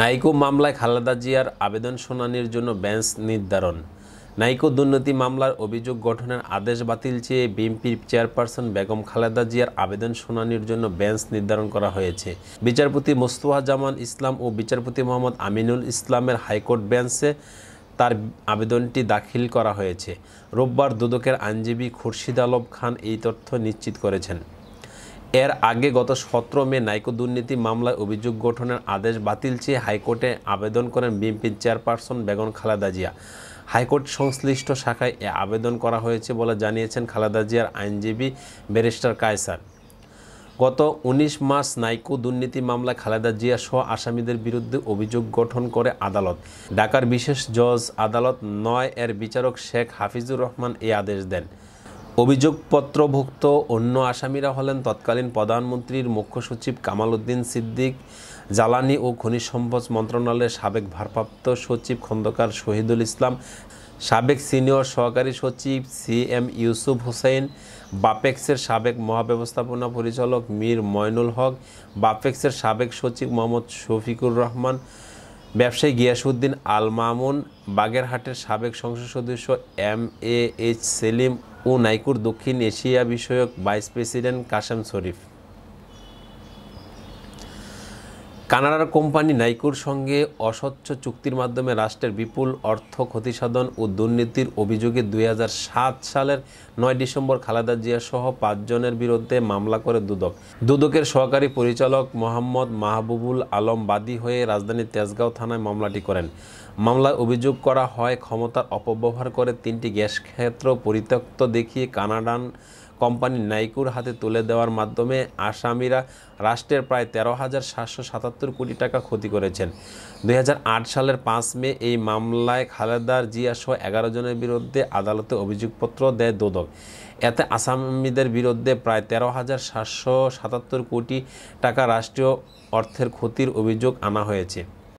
নাইকো মামলায় খালেদা জিয়ার আবেদন শুনানির জন্য বেঞ্চ নির্ধারণ নাইকো দুর্নীতি মামলার অভিযোগ গঠনের আদেশ বাতিল চেয়ে বিএনপির চেয়ারপারসন বেগম খালেদা জিয়ার আবেদন শুনানির জন্য বেঞ্চ নির্ধারণ করা হয়েছে বিচারপতি মোস্তফা জামান ইসলাম ও বিচারপতি মোহাম্মদ আমিনুল ইসলামের হাইকোর্ট বেঞ্চে তার আবেদনটি দাখিল করা হয়েছে রোববার দুদকের আইনজীবী খুরশিদ আলম খান এই তথ্য নিশ্চিত করেছেন এর আগে গত সতেরো মে নাইকো দুর্নীতি মামলায় অভিযোগ গঠনের আদেশ বাতিল চেয়ে হাইকোর্টে আবেদন করেন বিএনপির চেয়ারপারসন বেগম খালেদা জিয়া হাইকোর্ট সংশ্লিষ্ট শাখায় এ আবেদন করা হয়েছে বলে জানিয়েছেন খালেদা জিয়ার আইনজীবী ব্যারিস্টার কায়সার গত ১৯ মার্চ নাইকো দুর্নীতি মামলায় খালেদা জিয়া সহ আসামিদের বিরুদ্ধে অভিযোগ গঠন করে আদালত ঢাকার বিশেষ জজ আদালত নয় এর বিচারক শেখ হাফিজুর রহমান এই আদেশ দেন অভিযোগপত্রভুক্ত অন্য আসামিরা হলেন তৎকালীন প্রধানমন্ত্রীর মুখ্য সচিব কামাল উদ্দিন সিদ্দিক জ্বালানি ও খনিজ সম্পদ মন্ত্রণালয়ের সাবেক ভারপ্রাপ্ত সচিব খন্দকার শহীদুল ইসলাম সাবেক সিনিয়র সহকারী সচিব সি এম ইউসুফ হুসাইন বাপেক্সের সাবেক মহাব্যবস্থাপনা পরিচালক মীর ময়নুল হক বাপেক্সের সাবেক সচিব মোহাম্মদ শফিকুর রহমান ব্যবসায়ী উদ্দিন আল মামুন বাগেরহাটের সাবেক সংসদ সদস্য এম এ এইচ সেলিম ও নাইকুর দক্ষিণ এশিয়া বিষয়ক ভাইস প্রেসিডেন্ট কাশেম শরীফ কানাডার কোম্পানি নাইকোর সঙ্গে অস্বচ্ছ চুক্তির মাধ্যমে রাষ্ট্রের বিপুল অর্থ ক্ষতিসাধন ও দুর্নীতির অভিযোগে দুই সালের নয় ডিসেম্বর খালেদা জিয়াসহ পাঁচজনের বিরুদ্ধে মামলা করে দুদক দুদকের সহকারী পরিচালক মোহাম্মদ মাহবুবুল আলম বাদী হয়ে রাজধানীর তেজগাঁও থানায় মামলাটি করেন মামলায় অভিযোগ করা হয় ক্ষমতার অপব্যবহার করে তিনটি গ্যাস ক্ষেত্র পরিত্যক্ত দেখিয়ে কানাডান কোম্পানি নাইকুর হাতে তুলে দেওয়ার মাধ্যমে আসামিরা রাষ্ট্রের প্রায় তেরো হাজার সাতশো সাতাত্তর কোটি টাকা ক্ষতি করেছেন দুই সালের পাঁচ মে এই মামলায় খালেদার জিয়াসহ এগারো জনের বিরুদ্ধে আদালতে অভিযোগপত্র দেয় দোদক এতে আসামিদের বিরুদ্ধে প্রায় তেরো হাজার সাতশো সাতাত্তর কোটি টাকা রাষ্ট্রীয় অর্থের ক্ষতির অভিযোগ আনা হয়েছে